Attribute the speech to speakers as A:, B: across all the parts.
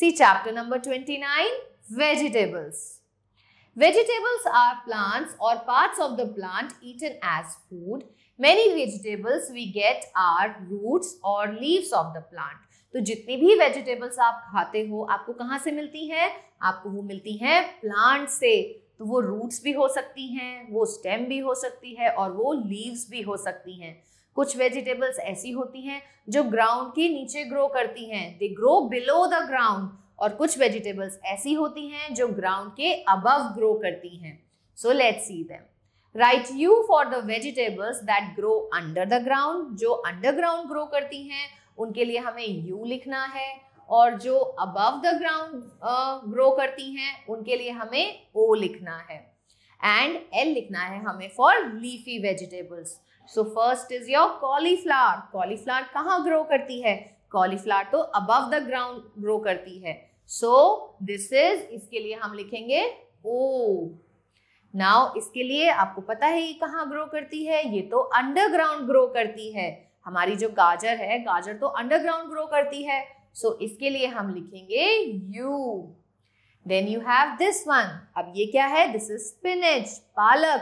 A: See chapter number 29, vegetables. Vegetables are plants or parts of the plant eaten as food. Many vegetables we get are roots or leaves of the plant. तो जितनी भी vegetables आप खाते हो आपको कहाँ से मिलती हैं आपको वो मिलती हैं प्लांट से तो वो रूट्स भी हो सकती हैं वो स्टेम भी हो सकती है और वो लीव्स भी हो सकती हैं कुछ वेजिटेबल्स ऐसी होती हैं जो ग्राउंड के नीचे ग्रो करती हैं they grow below the ground और कुछ वेजिटेबल्स ऐसी होती हैं जो ग्राउंड के अबव ग्रो करती हैं so let's see them right U for the vegetables that grow under the ground जो अंडरग्राउंड ग्रो करती हैं उनके लिए हमें यू लिखना है और जो अबव द ग्राउंड ग्रो करती हैं उनके लिए हमें ओ लिखना है एंड एल लिखना है हमें for leafy vegetables so first is your cauliflower cauliflower कहाँ ग्रो करती है कॉलीफ्लावर तो अबव द ग्राउंड ग्रो करती है सो दिस इज इसके लिए हम लिखेंगे ओ नाउ इसके लिए आपको पता है ये कहाँ ग्रो करती है ये तो अंडरग्राउंड ग्रो करती है हमारी जो गाजर है गाजर तो अंडरग्राउंड ग्रो करती है सो so, इसके लिए हम लिखेंगे U then you have this one अब ये क्या है दिस इज स्पिनिच पालक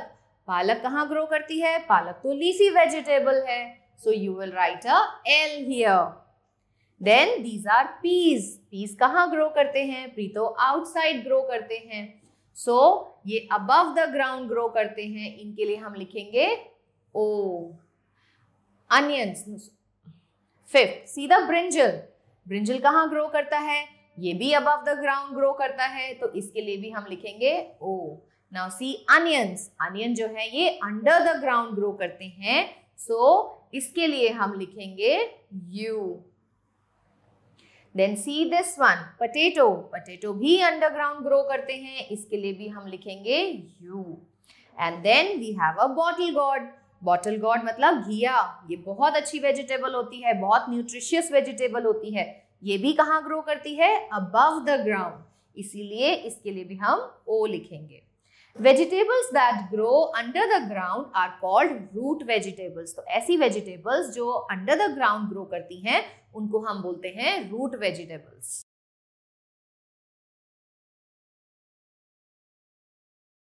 A: पालक कहाँ ग्रो करती है पालक तो लीफी वेजिटेबल है so you will write a L here then these are peas peas कहाँ ग्रो करते हैं पी तो आउटसाइड ग्रो करते हैं सो so, ये अबव द ग्राउंड ग्रो करते हैं इनके लिए हम लिखेंगे O onions fifth see the brinjal brinjal कहाँ ग्रो करता है ये भी अबव द ग्राउंड ग्रो करता है तो इसके लिए भी हम लिखेंगे O now see onions onion जो है ये अंडर द ग्राउंड ग्रो करते हैं सो so, इसके लिए हम लिखेंगे U then see this one potato potato भी अंडरग्राउंड ग्रो करते हैं इसके लिए भी हम लिखेंगे U and then we have a bottle gourd bottle gourd मतलब घिया ये बहुत अच्छी वेजिटेबल होती है बहुत न्यूट्रिशियस वेजिटेबल होती है ये भी कहाँ ग्रो करती है अबव द ग्राउंड इसीलिए इसके लिए भी हम ओ लिखेंगे vegetables that grow under the ground are called root vegetables तो ऐसी वेजिटेबल्स जो अंडर द ग्राउंड ग्रो करती हैं उनको हम बोलते हैं रूट वेजिटेबल्स